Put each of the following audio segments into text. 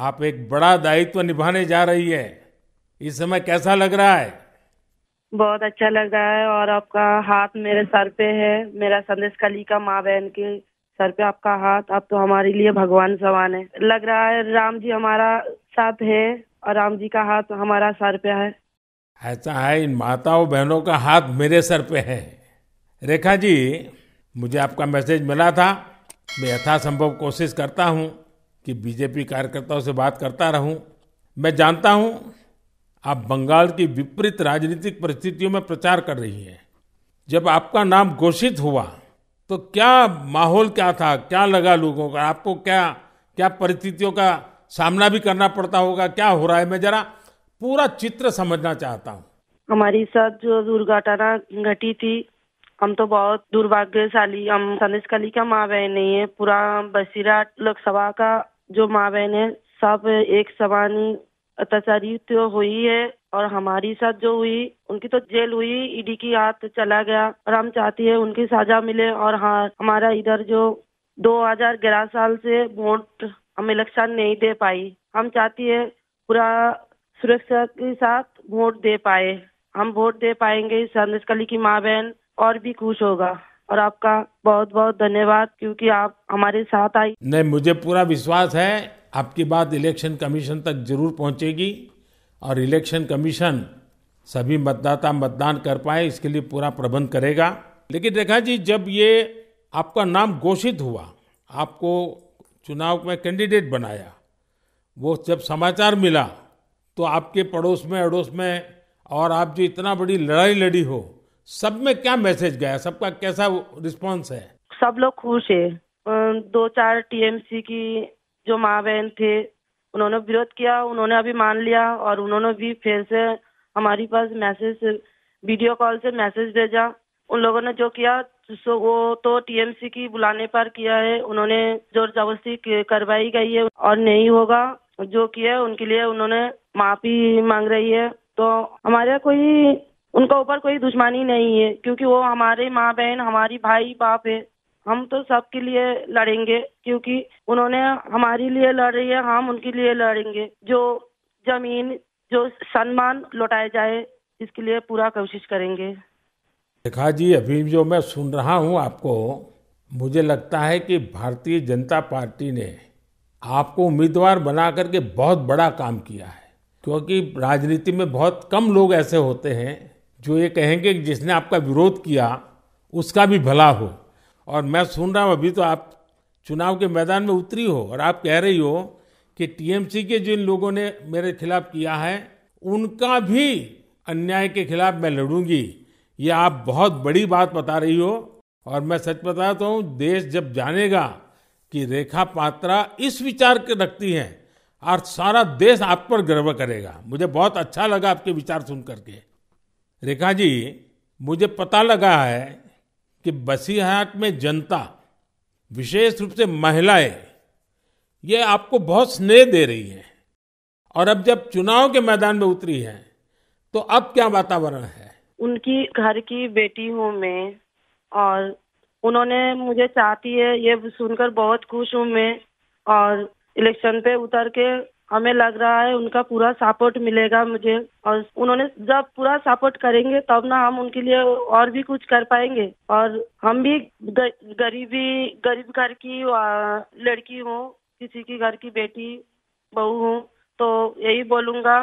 आप एक बड़ा दायित्व निभाने जा रही है इस समय कैसा लग रहा है बहुत अच्छा लग रहा है और आपका हाथ मेरे सर पे है मेरा संदेश कली का माँ बहन के सर पे आपका हाथ आप तो हमारे लिए भगवान समान है लग रहा है राम जी हमारा साथ है और राम जी का हाथ हमारा सर पे है ऐसा है इन माताओं बहनों का हाथ मेरे सर पे है रेखा जी मुझे आपका मैसेज मिला था मैं यथासंभव कोशिश करता हूँ कि बीजेपी कार्यकर्ताओं से बात करता रहूं मैं जानता हूं आप बंगाल की विपरीत राजनीतिक परिस्थितियों में प्रचार कर रही हैं जब आपका नाम घोषित हुआ तो क्या माहौल क्या था क्या लगा लोगों का आपको क्या क्या परिस्थितियों का सामना भी करना पड़ता होगा क्या हो रहा है मैं जरा पूरा चित्र समझना चाहता हूँ हमारी साथ जो दुर्घटना घटी थी हम तो बहुत दुर्भाग्यशाली हम संदेश कली का माँ बहन नहीं है पूरा बसीरा लोकसभा का जो माँ बहन है सब एक समान अत्याचारी तो हुई है और हमारी साथ जो हुई उनकी तो जेल हुई ईडी की हाथ चला गया और हम चाहती है उनकी सजा मिले और हाँ हमारा इधर जो 2011 साल से वोट हम इलेक्शन नहीं दे पाई हम चाहती है पूरा सुरक्षा के साथ वोट दे पाए हम वोट दे पाएंगे संदेश कली की माँ बहन और भी खुश होगा और आपका बहुत बहुत धन्यवाद क्योंकि आप हमारे साथ आई नहीं मुझे पूरा विश्वास है आपकी बात इलेक्शन कमीशन तक जरूर पहुंचेगी और इलेक्शन कमीशन सभी मतदाता मतदान कर पाए इसके लिए पूरा प्रबंध करेगा लेकिन रेखा जी जब ये आपका नाम घोषित हुआ आपको चुनाव में कैंडिडेट बनाया वो जब समाचार मिला तो आपके पड़ोस में अड़ोस में और आप जो इतना बड़ी लड़ाई लड़ी हो सब में क्या मैसेज गया सबका कैसा रिस्पांस है सब लोग खुश है दो चार टीएमसी की जो माँ बहन थे उन्होंने विरोध किया उन्होंने अभी मान लिया और उन्होंने भी फिर से हमारी पास मैसेज वीडियो कॉल से मैसेज भेजा उन लोगों ने जो किया सो वो तो टीएमसी की बुलाने पर किया है उन्होंने जोर जबरदस्ती करवाई गई है और नहीं होगा जो किया उनके लिए उन्होंने माफी मांग रही है तो हमारे कोई उनका ऊपर कोई दुश्मनी नहीं है क्योंकि वो हमारे माँ बहन हमारी भाई बाप है हम तो सबके लिए लड़ेंगे क्योंकि उन्होंने हमारे लिए लड़ रही है हम उनके लिए लड़ेंगे जो जमीन जो सम्मान लौटाया जाए इसके लिए पूरा कोशिश करेंगे रेखा जी अभी जो मैं सुन रहा हूँ आपको मुझे लगता है कि भारतीय जनता पार्टी ने आपको उम्मीदवार बना करके बहुत बड़ा काम किया है क्योंकि राजनीति में बहुत कम लोग ऐसे होते हैं जो ये कहेंगे कि जिसने आपका विरोध किया उसका भी भला हो और मैं सुन रहा हूँ अभी तो आप चुनाव के मैदान में उतरी हो और आप कह रही हो कि टीएमसी के जिन लोगों ने मेरे खिलाफ किया है उनका भी अन्याय के खिलाफ मैं लड़ूंगी ये आप बहुत बड़ी बात बता रही हो और मैं सच बताता हूँ देश जब जानेगा कि रेखा पात्रा इस विचार के रखती हैं और सारा देश आप पर गर्व करेगा मुझे बहुत अच्छा लगा आपके विचार सुन करके रेखा जी मुझे पता लगा है कि बसीहाट में जनता विशेष रूप से महिलाएं ये आपको बहुत स्नेह दे रही हैं और अब जब चुनाव के मैदान में उतरी हैं तो अब क्या वातावरण है उनकी घर की बेटी हूँ मैं और उन्होंने मुझे चाहती है ये सुनकर बहुत खुश हूँ मैं और इलेक्शन पे उतर के हमें लग रहा है उनका पूरा सपोर्ट मिलेगा मुझे और उन्होंने जब पूरा सपोर्ट करेंगे तब ना हम उनके लिए और भी कुछ कर पाएंगे और हम भी गरीबी गरीब घर की लड़की हूँ किसी की घर की बेटी बहू हूँ तो यही बोलूँगा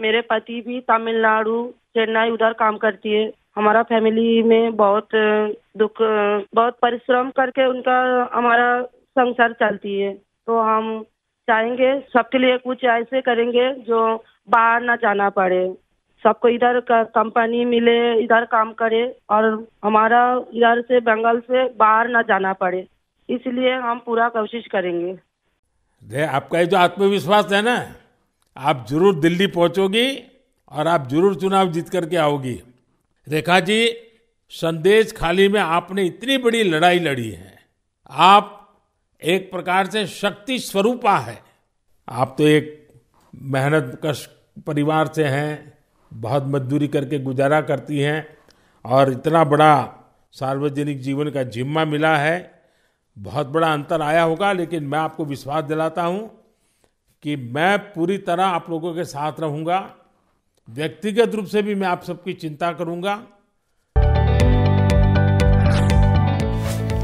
मेरे पति भी तमिलनाडु चेन्नई उधर काम करती है हमारा फैमिली में बहुत दुख बहुत परिश्रम करके उनका हमारा संसार चलती है तो हम चाहेंगे सबके लिए कुछ ऐसे करेंगे जो बाहर ना जाना पड़े सबको इधर कंपनी मिले इधर काम करे और हमारा इधर से बंगाल से बाहर ना जाना पड़े इसलिए हम पूरा कोशिश करेंगे दे आपका ये जो आत्मविश्वास है ना आप जरूर दिल्ली पहुंचोगी और आप जरूर चुनाव जीत करके आओगी रेखा जी संदेश खाली में आपने इतनी बड़ी लड़ाई लड़ी है आप एक प्रकार से शक्ति स्वरूपा है आप तो एक मेहनत कश परिवार से हैं बहुत मजदूरी करके गुजारा करती हैं और इतना बड़ा सार्वजनिक जीवन का जिम्मा मिला है बहुत बड़ा अंतर आया होगा लेकिन मैं आपको विश्वास दिलाता हूँ कि मैं पूरी तरह आप लोगों के साथ रहूँगा व्यक्तिगत रूप से भी मैं आप सबकी चिंता करूँगा